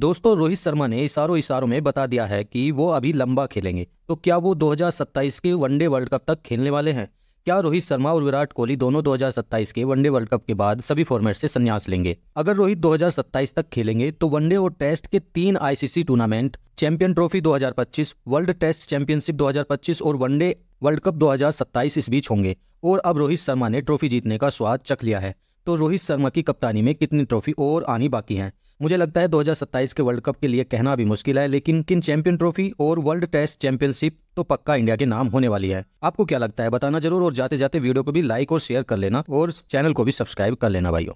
दोस्तों रोहित शर्मा ने इशारों इशारों में बता दिया है कि वो अभी लंबा खेलेंगे तो क्या वो 2027 के वनडे वर्ल्ड कप तक खेलने वाले हैं क्या रोहित शर्मा और विराट कोहली दोनों 2027 के वनडे वर्ल्ड कप के बाद सभी फॉर्मेट से संन्यास लेंगे अगर रोहित 2027 तक खेलेंगे तो वनडे और टेस्ट के तीन ICC tournament champion trophy 2025, world test championship 2025 और वनडे वर्ल्ड कप 2027 इस बीच होंगे और अब रोहित शर्मा ने ट्रॉफी जीतने का स्वाद चख लिया है तो रोहित शर्मा की कप्तानी में कितनी ट्रॉफी और आनी बाकी है मुझे लगता है 2027 के वर्ल्ड कप के लिए कहना भी मुश्किल है लेकिन किन चैंपियन ट्रॉफी और वर्ल्ड टेस्ट चैंपियनशिप तो पक्का इंडिया के नाम होने वाली है आपको क्या लगता है बताना जरूर और जाते जाते वीडियो को भी लाइक और शेयर कर लेना और चैनल को भी सब्सक्राइब कर लेना भाइयों